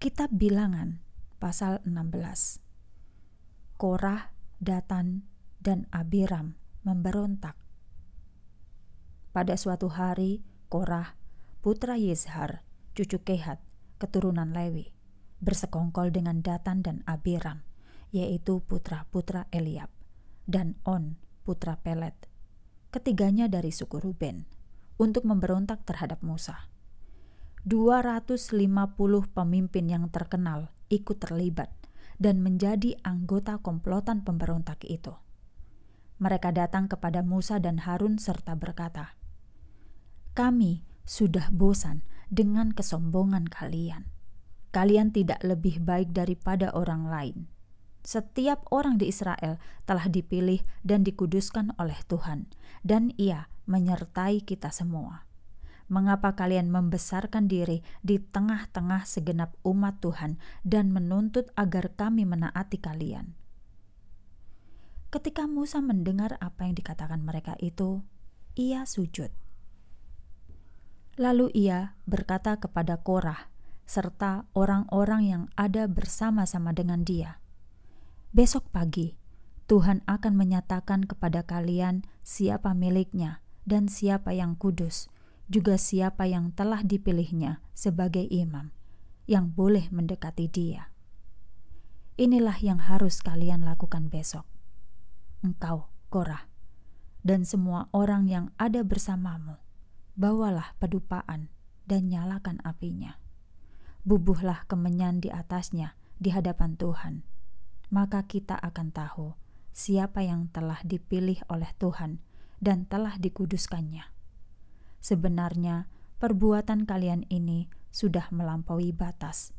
Kitab Bilangan pasal 16. Korah, Datan, dan Abiram memberontak. Pada suatu hari, Korah, putra Yezhar, cucu Kehat, keturunan Lewi, bersekongkol dengan Datan dan Abiram, yaitu putra-putra Eliab, dan On, putra Pelet. Ketiganya dari suku Ruben, untuk memberontak terhadap Musa. 250 pemimpin yang terkenal ikut terlibat dan menjadi anggota komplotan pemberontak itu. Mereka datang kepada Musa dan Harun serta berkata, "Kami sudah bosan dengan kesombongan kalian. Kalian tidak lebih baik daripada orang lain. Setiap orang di Israel telah dipilih dan dikuduskan oleh Tuhan, dan Ia menyertai kita semua." mengapa kalian membesarkan diri di tengah-tengah segenap umat Tuhan dan menuntut agar kami menaati kalian? Ketika Musa mendengar apa yang dikatakan mereka itu, ia sujud. Lalu ia berkata kepada Korah serta orang-orang yang ada bersama-sama dengan dia, "Besok pagi Tuhan akan menyatakan kepada kalian siapa miliknya dan siapa yang kudus, juga siapa yang telah dipilihnya sebagai imam yang boleh mendekati dia. Inilah yang harus kalian lakukan besok. Engkau, Korah, dan semua orang yang ada bersamamu, bawalah pedupaan dan nyalakan apinya. Bubuhlah kemenyan di atasnya di hadapan Tuhan. Maka kita akan tahu siapa yang telah dipilih oleh Tuhan dan telah dikuduskannya. Sebenarnya, perbuatan kalian ini sudah melampaui batas.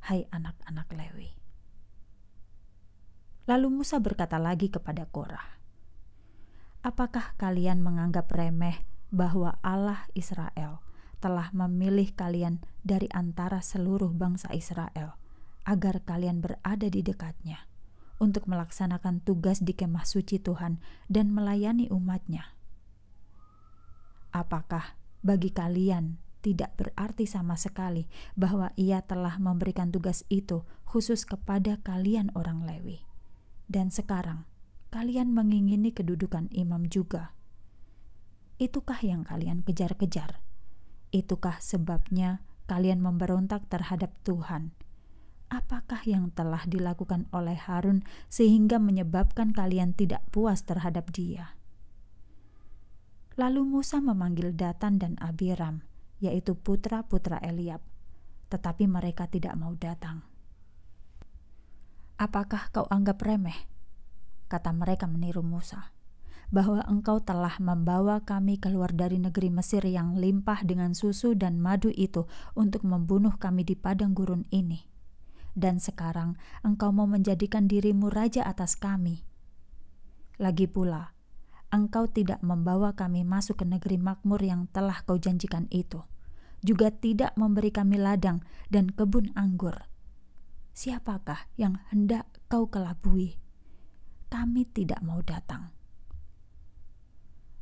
Hai anak-anak Lewi. Lalu Musa berkata lagi kepada Korah, Apakah kalian menganggap remeh bahwa Allah Israel telah memilih kalian dari antara seluruh bangsa Israel agar kalian berada di dekatnya untuk melaksanakan tugas di kemah suci Tuhan dan melayani umatnya? Apakah bagi kalian tidak berarti sama sekali bahwa ia telah memberikan tugas itu khusus kepada kalian orang Lewi? Dan sekarang, kalian mengingini kedudukan imam juga. Itukah yang kalian kejar-kejar? Itukah sebabnya kalian memberontak terhadap Tuhan? Apakah yang telah dilakukan oleh Harun sehingga menyebabkan kalian tidak puas terhadap Dia? Lalu Musa memanggil Datan dan Abiram, yaitu putra-putra Eliab, tetapi mereka tidak mau datang. Apakah kau anggap remeh? Kata mereka meniru Musa bahwa engkau telah membawa kami keluar dari negeri Mesir yang limpah dengan susu dan madu itu untuk membunuh kami di padang gurun ini. Dan sekarang engkau mau menjadikan dirimu raja atas kami. Lagi pula, engkau tidak membawa kami masuk ke negeri makmur yang telah kau janjikan itu, juga tidak memberi kami ladang dan kebun anggur. Siapakah yang hendak kau kelabui? Kami tidak mau datang.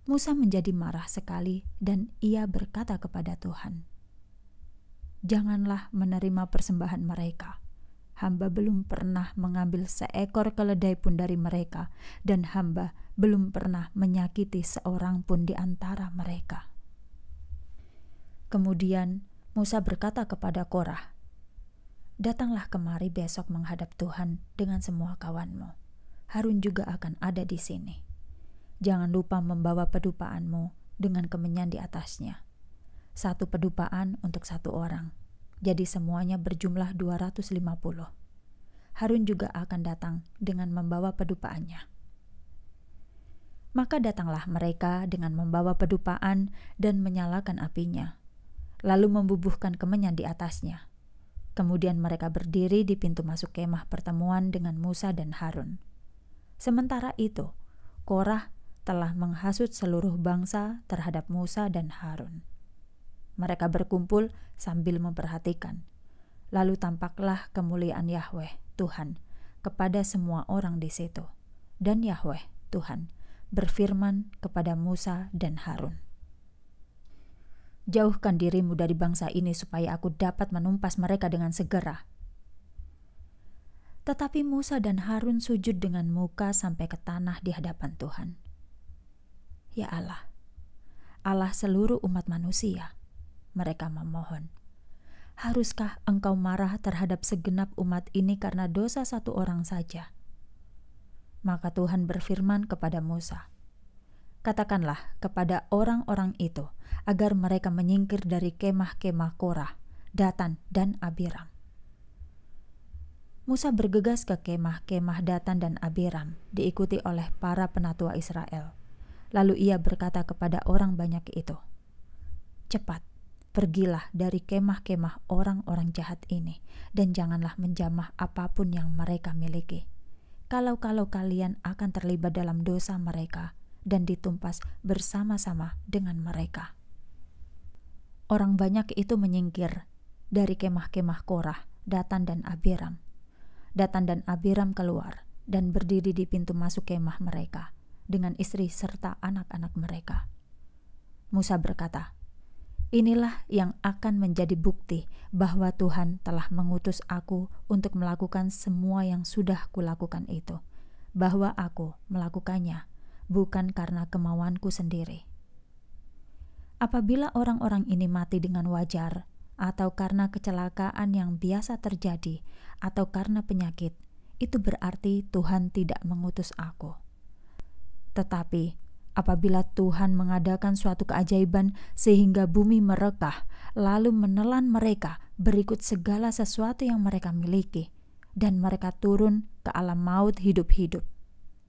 Musa menjadi marah sekali, dan ia berkata kepada Tuhan, "Janganlah menerima persembahan mereka." hamba belum pernah mengambil seekor keledai pun dari mereka, dan hamba belum pernah menyakiti seorang pun di antara mereka. Kemudian Musa berkata kepada Korah, "Datanglah kemari besok menghadap Tuhan dengan semua kawanmu. Harun juga akan ada di sini. Jangan lupa membawa pedupaanmu dengan kemenyan di atasnya. Satu pedupaan untuk satu orang. Jadi semuanya berjumlah 250." Harun juga akan datang dengan membawa pedupaannya. Maka datanglah mereka dengan membawa pedupaan dan menyalakan apinya, lalu membubuhkan kemenyan di atasnya. Kemudian mereka berdiri di pintu masuk kemah pertemuan dengan Musa dan Harun. Sementara itu, Korah telah menghasut seluruh bangsa terhadap Musa dan Harun. Mereka berkumpul sambil memperhatikan. Lalu tampaklah kemuliaan Yahweh, Tuhan, kepada semua orang di situ. Dan Yahweh, Tuhan, berfirman kepada Musa dan Harun, "Jauhkan dirimu dari bangsa ini, supaya aku dapat menumpas mereka dengan segera." Tetapi Musa dan Harun sujud dengan muka sampai ke tanah di hadapan Tuhan. Ya Allah, Allah seluruh umat manusia, mereka memohon, haruskah engkau marah terhadap segenap umat ini karena dosa satu orang saja?' Maka Tuhan berfirman kepada Musa, "Katakanlah kepada orang-orang itu agar mereka menyingkir dari kemah-kemah Korah, Datan, dan Abiram." Musa bergegas ke kemah-kemah Datan dan Abiram, diikuti oleh para penatua Israel. Lalu ia berkata kepada orang banyak itu, "Cepat, pergilah dari kemah-kemah orang-orang jahat ini, dan janganlah menjamah apapun yang mereka miliki." kalau-kalau kalian akan terlibat dalam dosa mereka dan ditumpas bersama-sama dengan mereka. Orang banyak itu menyingkir dari kemah-kemah Korah, Datan dan Abiram. Datan dan Abiram keluar dan berdiri di pintu masuk kemah mereka dengan istri serta anak-anak mereka. Musa berkata, Inilah yang akan menjadi bukti bahwa Tuhan telah mengutus aku untuk melakukan semua yang sudah kulakukan itu, bahwa aku melakukannya bukan karena kemauanku sendiri. Apabila orang-orang ini mati dengan wajar, atau karena kecelakaan yang biasa terjadi, atau karena penyakit, itu berarti Tuhan tidak mengutus aku. Tetapi Apabila Tuhan mengadakan suatu keajaiban sehingga bumi merekah, lalu menelan mereka berikut segala sesuatu yang mereka miliki, dan mereka turun ke alam maut hidup-hidup,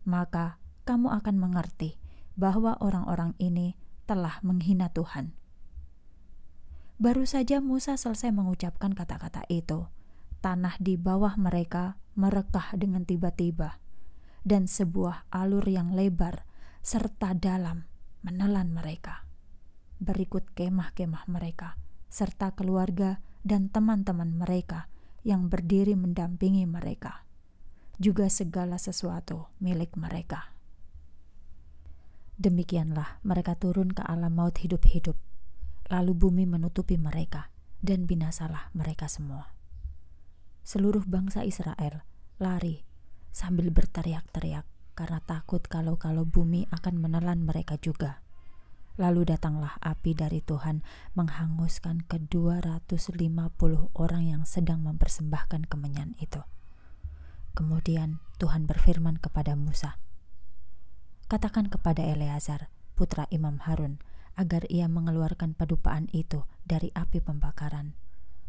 maka kamu akan mengerti bahwa orang-orang ini telah menghina Tuhan. Baru saja Musa selesai mengucapkan kata-kata itu, tanah di bawah mereka merekah dengan tiba-tiba, dan sebuah alur yang lebar serta dalam menelan mereka. Berikut kemah-kemah mereka, serta keluarga dan teman-teman mereka yang berdiri mendampingi mereka, juga segala sesuatu milik mereka. Demikianlah mereka turun ke alam maut hidup-hidup, lalu bumi menutupi mereka, dan binasalah mereka semua. Seluruh bangsa Israel lari sambil berteriak-teriak karena takut kalau-kalau bumi akan menelan mereka juga. Lalu datanglah api dari Tuhan menghanguskan ke 250 orang yang sedang mempersembahkan kemenyan itu. Kemudian Tuhan berfirman kepada Musa, Katakan kepada Eleazar, putra Imam Harun, agar ia mengeluarkan pedupaan itu dari api pembakaran,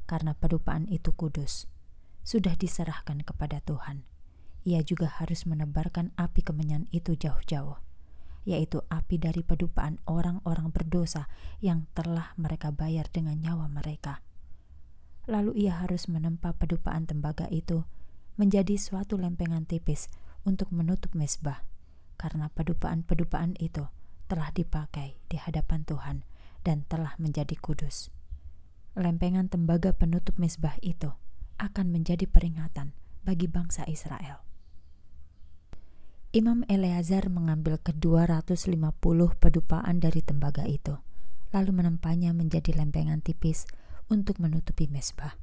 karena pedupaan itu kudus, sudah diserahkan kepada Tuhan.' ia juga harus menebarkan api kemenyan itu jauh-jauh, yaitu api dari pedupaan orang-orang berdosa yang telah mereka bayar dengan nyawa mereka. Lalu ia harus menempa pedupaan tembaga itu menjadi suatu lempengan tipis untuk menutup mesbah, karena pedupaan-pedupaan itu telah dipakai di hadapan Tuhan dan telah menjadi kudus. Lempengan tembaga penutup mesbah itu akan menjadi peringatan bagi bangsa Israel. Imam Eleazar mengambil ke-250 pedupaan dari tembaga itu, lalu menempanya menjadi lempengan tipis untuk menutupi mesbah.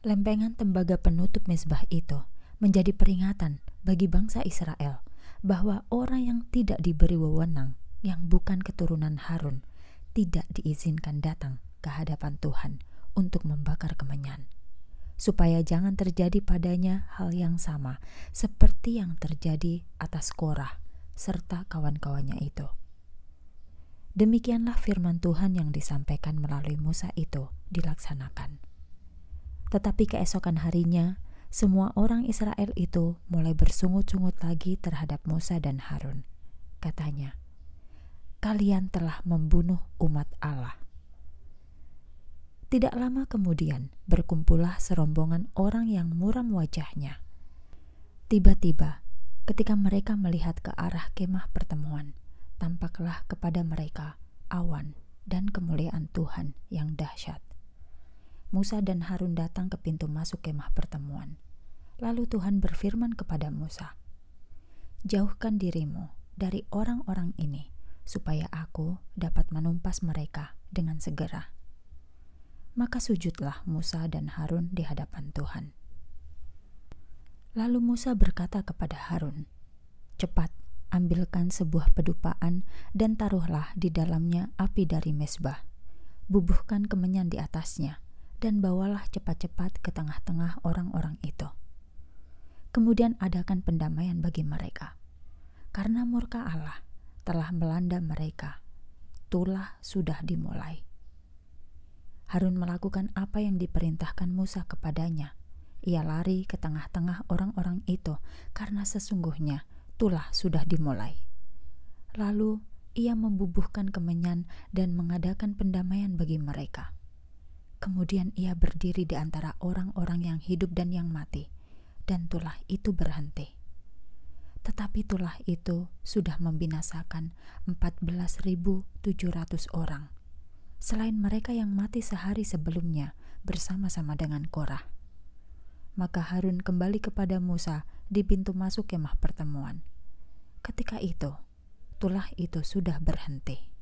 Lempengan tembaga penutup mesbah itu menjadi peringatan bagi bangsa Israel bahwa orang yang tidak diberi wewenang, yang bukan keturunan Harun, tidak diizinkan datang ke hadapan Tuhan untuk membakar kemenyan supaya jangan terjadi padanya hal yang sama seperti yang terjadi atas Korah serta kawan-kawannya itu. Demikianlah firman Tuhan yang disampaikan melalui Musa itu dilaksanakan. Tetapi keesokan harinya, semua orang Israel itu mulai bersungut-sungut lagi terhadap Musa dan Harun. Katanya, "Kalian telah membunuh umat Allah." Tidak lama kemudian, berkumpullah serombongan orang yang muram wajahnya. Tiba-tiba, ketika mereka melihat ke arah kemah pertemuan, tampaklah kepada mereka awan dan kemuliaan Tuhan yang dahsyat. Musa dan Harun datang ke pintu masuk kemah pertemuan. Lalu Tuhan berfirman kepada Musa, "Jauhkan dirimu dari orang-orang ini, supaya aku dapat menumpas mereka dengan segera." maka sujudlah Musa dan Harun di hadapan Tuhan. Lalu Musa berkata kepada Harun, "Cepat, ambilkan sebuah pedupaan dan taruhlah di dalamnya api dari mesbah. Bubuhkan kemenyan di atasnya dan bawalah cepat-cepat ke tengah-tengah orang-orang itu. Kemudian adakan pendamaian bagi mereka. Karena murka Allah telah melanda mereka. Tulah sudah dimulai." Harun melakukan apa yang diperintahkan Musa kepadanya. Ia lari ke tengah-tengah orang-orang itu karena sesungguhnya tulah sudah dimulai. Lalu ia membubuhkan kemenyan dan mengadakan pendamaian bagi mereka. Kemudian ia berdiri di antara orang-orang yang hidup dan yang mati, dan tulah itu berhenti. Tetapi tulah itu sudah membinasakan 14.700 orang selain mereka yang mati sehari sebelumnya bersama-sama dengan Korah. Maka Harun kembali kepada Musa di pintu masuk kemah pertemuan. Ketika itu, tulah itu sudah berhenti.